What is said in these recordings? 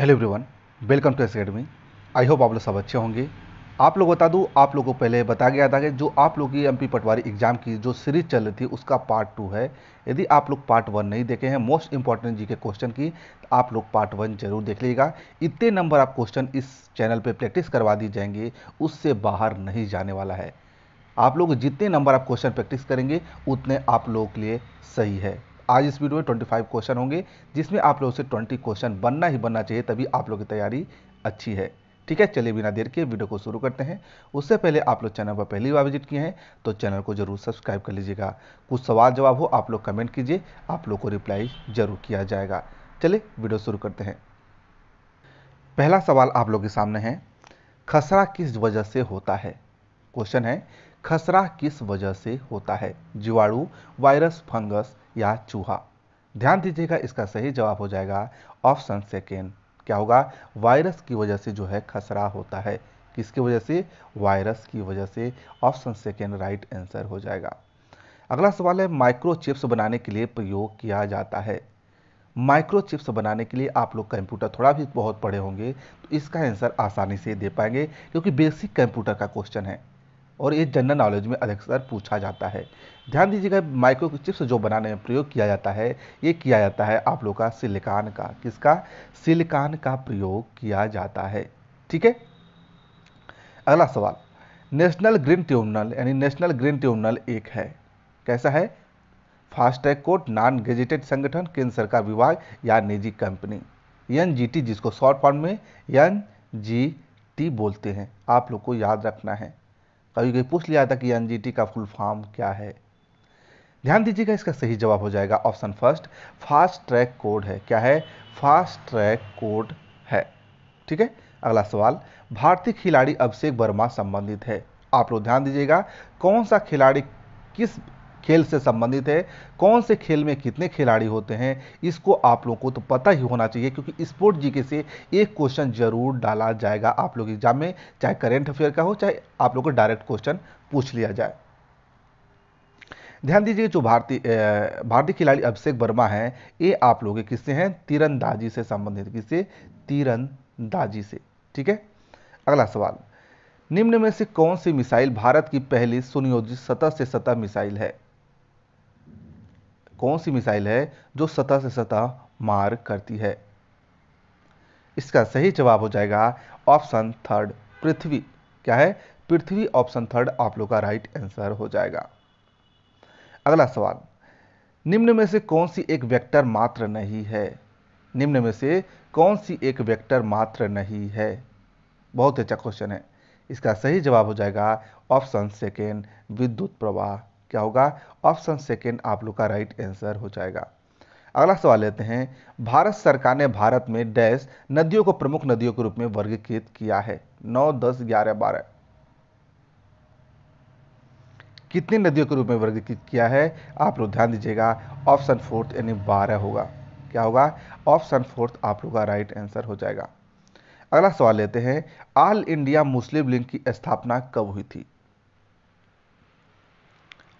hello everyone welcome to S academy I hope आप लोग सब अच्छे होंगे आप लोग बता दूँ आप लोगों को पहले बताया गया था कि जो आप लोग की एम पटवारी एग्जाम की जो सीरीज चल रही थी उसका पार्ट टू है यदि आप लोग पार्ट वन नहीं देखे हैं मोस्ट इंपॉर्टेंट जी के क्वेश्चन की तो आप लोग पार्ट वन जरूर देख लीजिएगा इतने नंबर आप क्वेश्चन इस चैनल पर प्रैक्टिस करवा दी जाएंगे उससे बाहर नहीं जाने वाला है आप लोग जितने नंबर आप क्वेश्चन प्रैक्टिस करेंगे उतने आप लोगों के लिए सही है आज इस वीडियो में 25 क्वेश्चन होंगे जिसमें आप लोगों से 20 क्वेश्चन बनना ही बनना चाहिए तभी आप लोग की तैयारी अच्छी है ठीक है चलिए बिना देर के वीडियो को शुरू करते हैं उससे पहले आप लोग चैनल पर पहली बार विजिट किए हैं तो चैनल को जरूर सब्सक्राइब कर लीजिएगा कुछ सवाल जवाब हो आप लोग कमेंट कीजिए आप लोग को रिप्लाई जरूर किया जाएगा चलिए वीडियो शुरू करते हैं पहला सवाल आप लोग के सामने है खसरा किस वजह से होता है क्वेश्चन है खसरा किस वजह से होता है जीवाणु वायरस फंगस या चूहा ध्यान दीजिएगा इसका सही जवाब हो जाएगा ऑप्शन सेकेंड क्या होगा वायरस की वजह से जो है खसरा होता है किसकी वजह से वायरस की वजह से ऑप्शन सेकेंड राइट आंसर हो जाएगा अगला सवाल है माइक्रोचिप्स बनाने के लिए प्रयोग किया जाता है माइक्रोचिप्स बनाने के लिए आप लोग कंप्यूटर थोड़ा भी बहुत पढ़े होंगे तो इसका आंसर आसानी से दे पाएंगे क्योंकि बेसिक कंप्यूटर का क्वेश्चन है और ये जनरल नॉलेज में अधिकतर पूछा जाता है ध्यान दीजिएगा माइक्रो चिप्स जो बनाने में प्रयोग किया जाता है ये किया जाता है आप लोग का सिलिकान का किसका सिलिकान का प्रयोग किया जाता है ठीक है अगला सवाल नेशनल ग्रीन ट्रिब्यूनल यानी नेशनल ग्रीन ट्रिब्यूनल एक है कैसा है फास्टैग कोर्ट नॉन गेजेटेड संगठन केंद्र सरकार विभाग या निजी कंपनी एन जिसको शॉर्ट फॉर्म में एन बोलते हैं आप लोग को याद रखना है कभी कभी पूछ लिया जाता है कि एनजीटी का फुल फॉर्म क्या है ध्यान दीजिएगा इसका सही जवाब हो जाएगा option first fast track code है क्या है फास्ट ट्रैक कोड है ठीक है अगला सवाल भारतीय खिलाड़ी अभिषेक वर्मा संबंधित है आप लोग ध्यान दीजिएगा कौन सा खिलाड़ी किस खेल से संबंधित है कौन से खेल में कितने खिलाड़ी होते हैं इसको आप लोगों को तो पता ही होना चाहिए क्योंकि स्पोर्ट जीके से एक क्वेश्चन जरूर डाला जाएगा आप लोग एग्जाम में चाहे करेंट अफेयर का हो चाहे आप लोग को डायरेक्ट क्वेश्चन पूछ लिया जाए ध्यान दीजिए जो भारतीय भारतीय खिलाड़ी अभिषेक वर्मा हैं ये आप लोग किससे हैं तीरंदाजी से संबंधित किससे तीरंदाजी से ठीक है अगला सवाल निम्न में से कौन सी मिसाइल भारत की पहली सुनियोजित सतह से सतह मिसाइल है कौन सी मिसाइल है जो सतह से सतह मार करती है इसका सही जवाब हो जाएगा ऑप्शन थर्ड पृथ्वी क्या है पृथ्वी ऑप्शन थर्ड आप लोग का राइट आंसर हो जाएगा अगला सवाल निम्न में से कौन सी एक वेक्टर मात्र नहीं है निम्न में से कौन सी एक वेक्टर मात्र नहीं है बहुत अच्छा क्वेश्चन है इसका सही जवाब हो जाएगा ऑप्शन सेकेंड विद्युत प्रवाह क्या होगा ऑप्शन सेकेंड आप लोग का राइट आंसर हो जाएगा अगला सवाल लेते हैं भारत सरकार ने भारत में डैश नदियों को प्रमुख नदियों के रूप में वर्गीकृत किया है नौ दस ग्यारह बारह कितनी नदियों के रूप में वर्गीकृत किया है आप लोग ध्यान दीजिएगा ऑप्शन फोर्थ यानी बारह होगा क्या होगा ऑप्शन फोर्थ आप लोग का राइट आंसर हो जाएगा अगला सवाल लेते हैं ऑल इंडिया मुस्लिम लीग की स्थापना कब हुई थी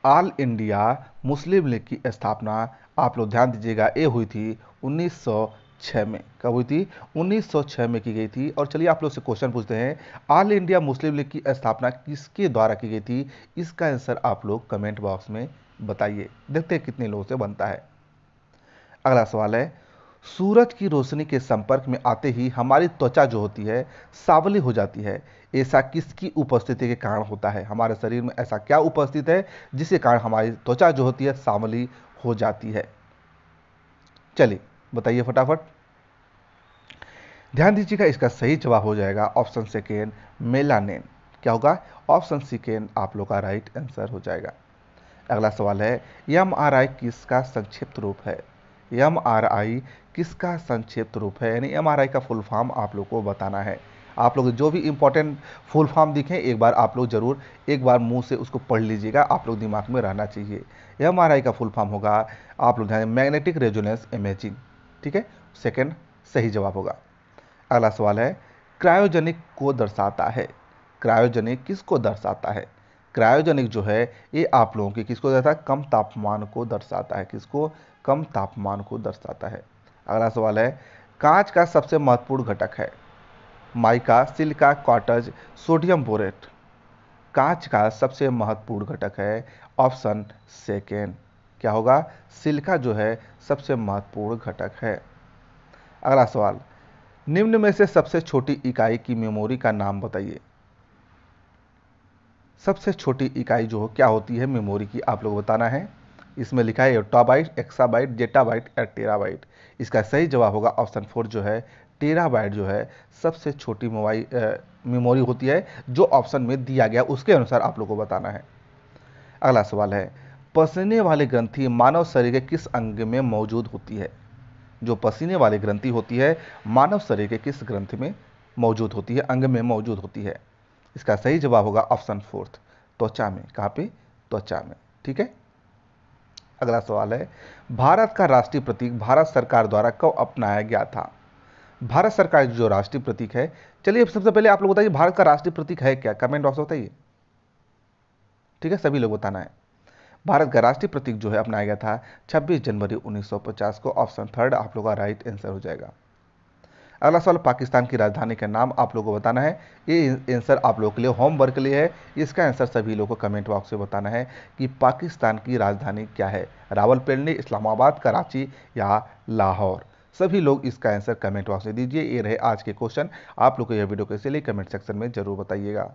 ऑल इंडिया मुस्लिम लीग की स्थापना आप लोग ध्यान दीजिएगा ये हुई थी 1906 में कब हुई थी 1906 में की गई थी और चलिए आप लोग से क्वेश्चन पूछते हैं ऑल इंडिया मुस्लिम लीग की स्थापना किसके द्वारा की गई थी इसका आंसर आप लोग कमेंट बॉक्स में बताइए देखते हैं कितने लोगों से बनता है अगला सवाल है सूरज की रोशनी के संपर्क में आते ही हमारी त्वचा जो होती है सावली हो जाती है ऐसा किसकी उपस्थिति के कारण होता है हमारे शरीर में ऐसा क्या उपस्थित है जिसके कारण हमारी त्वचा जो होती है सावली हो जाती है चलिए बताइए फटाफट ध्यान दीजिएगा इसका सही जवाब हो जाएगा ऑप्शन सेकेंड मेलानेन क्या होगा ऑप्शन सेकेंड आप लोग का राइट आंसर हो जाएगा अगला सवाल है एम आर आई किसका संक्षिप्त रूप है एम किसका संक्षिप्त रूप है यानी एम का फुल फॉर्म आप लोग को बताना है आप लोग जो भी इंपॉर्टेंट फुल फॉर्म दिखें एक बार आप लोग ज़रूर एक बार मुंह से उसको पढ़ लीजिएगा आप लोग दिमाग में रहना चाहिए एम का फुल फॉर्म होगा आप लोग ध्यान मैग्नेटिक रेजोनेंस इमेजिंग ठीक है सेकेंड सही जवाब होगा अगला सवाल है क्रायोजेनिक को दर्शाता है क्रायोजेनिक किसको दर्शाता है क्रायोजेनिक जो है ये आप लोगों के किसको दर्शाता है कम तापमान को दर्शाता है किसको कम तापमान को दर्शाता है अगला सवाल है कांच का सबसे महत्वपूर्ण घटक है mica silica quartz sodium borate कांच का सबसे महत्वपूर्ण घटक है ऑप्शन सेकेंड क्या होगा सिल्का जो है सबसे महत्वपूर्ण घटक है अगला सवाल निम्न में से सबसे छोटी इकाई की मेमोरी का नाम बताइए सबसे छोटी इकाई जो हो क्या होती है मेमोरी की आप लोग बताना है इसमें लिखा है ओटाबाइट एक्साबाइट जेटाबाइट या टेराबाइट इसका सही जवाब होगा ऑप्शन फोर जो है टेराबाइट जो है सबसे छोटी मोबाइल मेमोरी होती है जो ऑप्शन में दिया गया उसके अनुसार आप लोग को बताना है अगला सवाल है पसीने वाले ग्रंथि मानव शरीर के किस अंग में मौजूद होती है जो पसीने वाली ग्रंथि होती है मानव शरीर के किस ग्रंथ में मौजूद होती है अंग में मौजूद होती है इसका सही जवाब होगा ऑप्शन फोर्थ त्वचा में कहाँ पे त्वचा में ठीक है अगला सवाल है भारत का राष्ट्रीय प्रतीक भारत सरकार द्वारा कब अपनाया गया था भारत सरकार जो राष्ट्रीय प्रतीक है चलिए सबसे पहले आप लोग बताइए भारत का राष्ट्रीय प्रतीक है क्या कमेंट बॉक्स में बताइए ठीक है सभी लोग बताना है भारत का राष्ट्रीय प्रतीक जो है अपनाया गया था 26 जनवरी 1950 को ऑप्शन थर्ड आप लोग का राइट आंसर हो जाएगा अगला सवाल पाकिस्तान की राजधानी का नाम आप लोगों को बताना है ये आंसर आप लोगों के लिए होमवर्क के लिए है इसका आंसर सभी लोगों को कमेंट बॉक्स में बताना है कि पाकिस्तान की राजधानी क्या है रावलपिंडी इस्लामाबाद कराची या लाहौर सभी लोग इसका आंसर कमेंट बॉक्स में दीजिए ये रहे आज के क्वेश्चन आप लोग को यह वीडियो कैसे लिए कमेंट सेक्शन में जरूर बताइएगा